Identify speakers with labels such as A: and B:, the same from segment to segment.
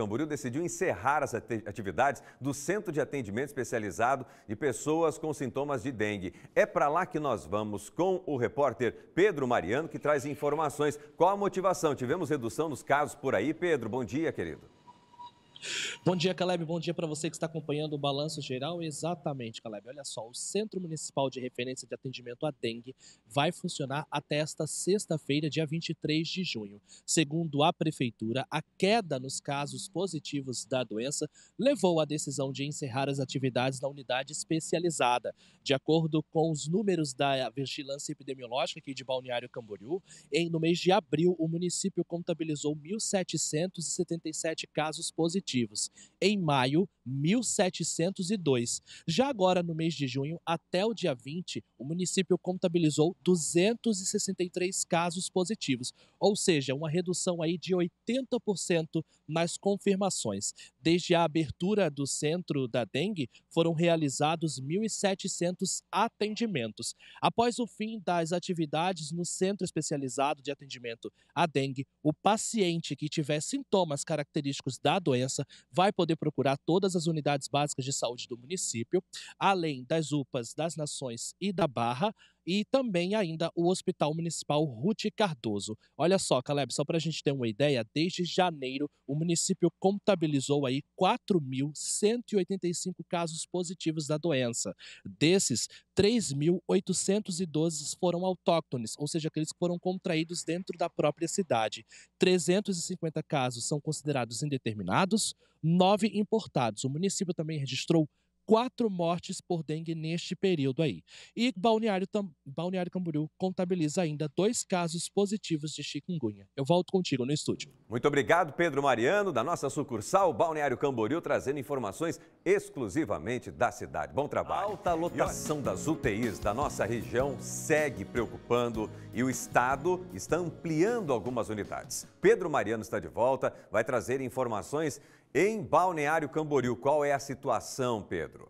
A: Camboriú decidiu encerrar as atividades do Centro de Atendimento Especializado de Pessoas com Sintomas de Dengue. É para lá que nós vamos com o repórter Pedro Mariano, que traz informações. Qual a motivação? Tivemos redução nos casos por aí. Pedro, bom dia, querido.
B: Bom dia, Caleb. Bom dia para você que está acompanhando o Balanço Geral. Exatamente, Caleb. Olha só, o Centro Municipal de Referência de Atendimento à Dengue vai funcionar até esta sexta-feira, dia 23 de junho. Segundo a Prefeitura, a queda nos casos positivos da doença levou à decisão de encerrar as atividades da unidade especializada. De acordo com os números da Vigilância Epidemiológica aqui de Balneário Camboriú, em, no mês de abril, o município contabilizou 1.777 casos positivos consecutivos, em maio 1702. Já agora, no mês de junho, até o dia 20, o município contabilizou 263 casos positivos, ou seja, uma redução aí de 80% nas confirmações. Desde a abertura do centro da dengue, foram realizados 1.700 atendimentos. Após o fim das atividades no centro especializado de atendimento à dengue, o paciente que tiver sintomas característicos da doença vai poder procurar todas as unidades básicas de saúde do município, além das UPAs das Nações e da Barra, e também ainda o Hospital Municipal Ruth Cardoso. Olha só, Caleb, só para a gente ter uma ideia, desde janeiro o município contabilizou aí 4.185 casos positivos da doença. Desses, 3.812 foram autóctones, ou seja, aqueles que foram contraídos dentro da própria cidade. 350 casos são considerados indeterminados, 9 importados. O município também registrou quatro mortes por dengue neste período aí. E Balneário, Balneário Camboriú contabiliza ainda dois casos positivos de chikungunya. Eu volto contigo no estúdio.
A: Muito obrigado, Pedro Mariano, da nossa sucursal Balneário Camboriú, trazendo informações exclusivamente da cidade. Bom trabalho. A alta lotação das UTIs da nossa região segue preocupando e o Estado está ampliando algumas unidades. Pedro Mariano está de volta, vai trazer informações em Balneário Camboriú. Qual é a situação, Pedro?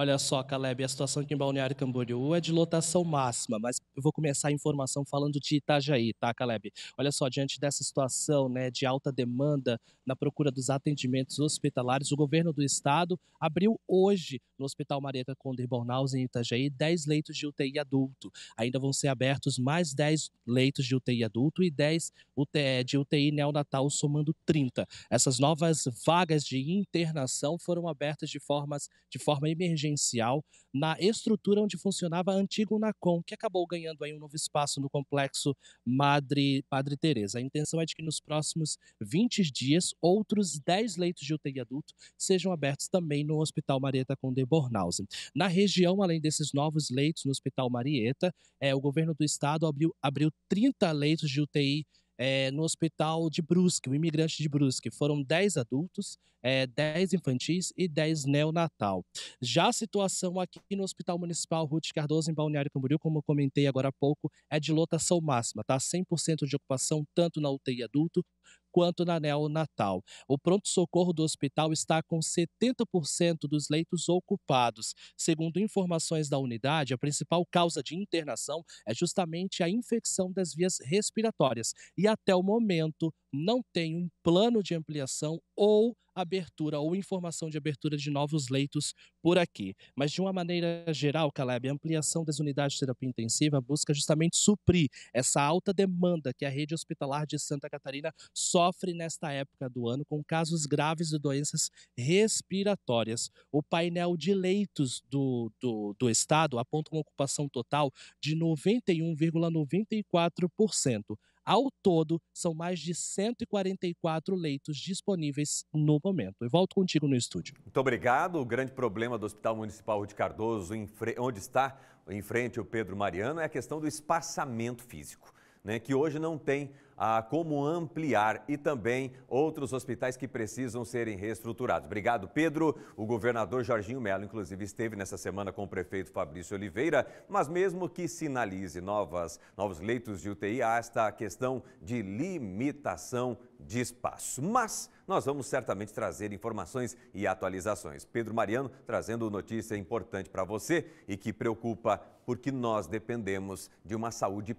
B: Olha só, Caleb, a situação aqui em Balneário Camboriú é de lotação máxima, mas eu vou começar a informação falando de Itajaí, tá, Caleb? Olha só, diante dessa situação né, de alta demanda na procura dos atendimentos hospitalares, o governo do estado abriu hoje no Hospital Marieta Conde Bornaus, em Itajaí, 10 leitos de UTI adulto. Ainda vão ser abertos mais 10 leitos de UTI adulto e 10 eh, de UTI neonatal, somando 30. Essas novas vagas de internação foram abertas de, formas, de forma emergente tangencial na estrutura onde funcionava a antiga Unacom, que acabou ganhando aí um novo espaço no complexo Madre, Padre Teresa. A intenção é de que nos próximos 20 dias, outros 10 leitos de UTI adulto sejam abertos também no Hospital Marieta Conde Bornhausen. Na região, além desses novos leitos no Hospital Marieta, é, o governo do estado abriu, abriu 30 leitos de UTI é, no hospital de Brusque, o imigrante de Brusque. Foram 10 adultos, é, eh, 10 infantis e 10 neonatal. Já a situação aqui no Hospital Municipal Ruth Cardoso, em Balneário Camboriú, como eu comentei agora há pouco, é de lotação máxima, tá? 100% de ocupação, tanto na UTI adulto quanto na neonatal. O pronto-socorro do hospital está com 70% dos leitos ocupados. Segundo informações da unidade, a principal causa de internação é justamente a infecção das vias respiratórias. E até o momento, não tem um plano de ampliação ou abertura ou informação de abertura de novos leitos por aqui. Mas de uma maneira geral, Caleb, a ampliação das unidades de terapia intensiva busca justamente suprir essa alta demanda que a rede hospitalar de Santa Catarina sofre nesta época do ano com casos graves de doenças respiratórias. O painel de leitos do, do, do estado aponta uma ocupação total de 91,94%. Ao todo, são mais de 144 leitos disponíveis no momento. Eu volto contigo no estúdio.
A: Muito obrigado. O grande problema do Hospital Municipal de Cardoso, onde está em frente o Pedro Mariano, é a questão do espaçamento físico né, que hoje não tem ah, como ampliar e também outros hospitais que precisam serem reestruturados. Obrigado, Pedro. O governador Jorginho Melo, inclusive, esteve nessa semana com o prefeito Fabrício Oliveira, mas mesmo que sinalize novas, novos leitos de UTI, há esta questão de limitação de espaço. Mas nós vamos certamente trazer informações e atualizações. Pedro Mariano trazendo notícia importante para você e que preocupa porque nós dependemos de uma saúde